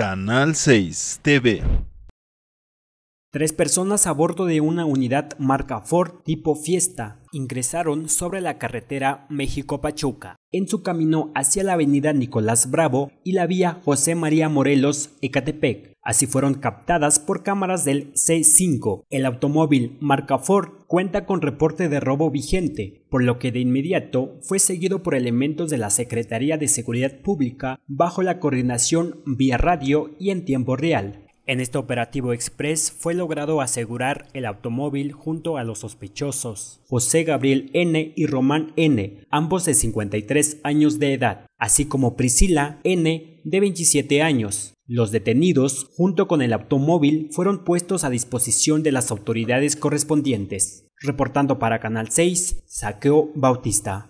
Canal 6 TV. Tres personas a bordo de una unidad marca Ford tipo Fiesta ingresaron sobre la carretera México-Pachuca en su camino hacia la avenida Nicolás Bravo y la vía José María Morelos, Ecatepec. Así fueron captadas por cámaras del C5. El automóvil marca Ford cuenta con reporte de robo vigente, por lo que de inmediato fue seguido por elementos de la Secretaría de Seguridad Pública bajo la coordinación vía radio y en tiempo real. En este operativo express fue logrado asegurar el automóvil junto a los sospechosos, José Gabriel N. y Román N., ambos de 53 años de edad, así como Priscila N., de 27 años. Los detenidos, junto con el automóvil, fueron puestos a disposición de las autoridades correspondientes. Reportando para Canal 6, Saqueo Bautista.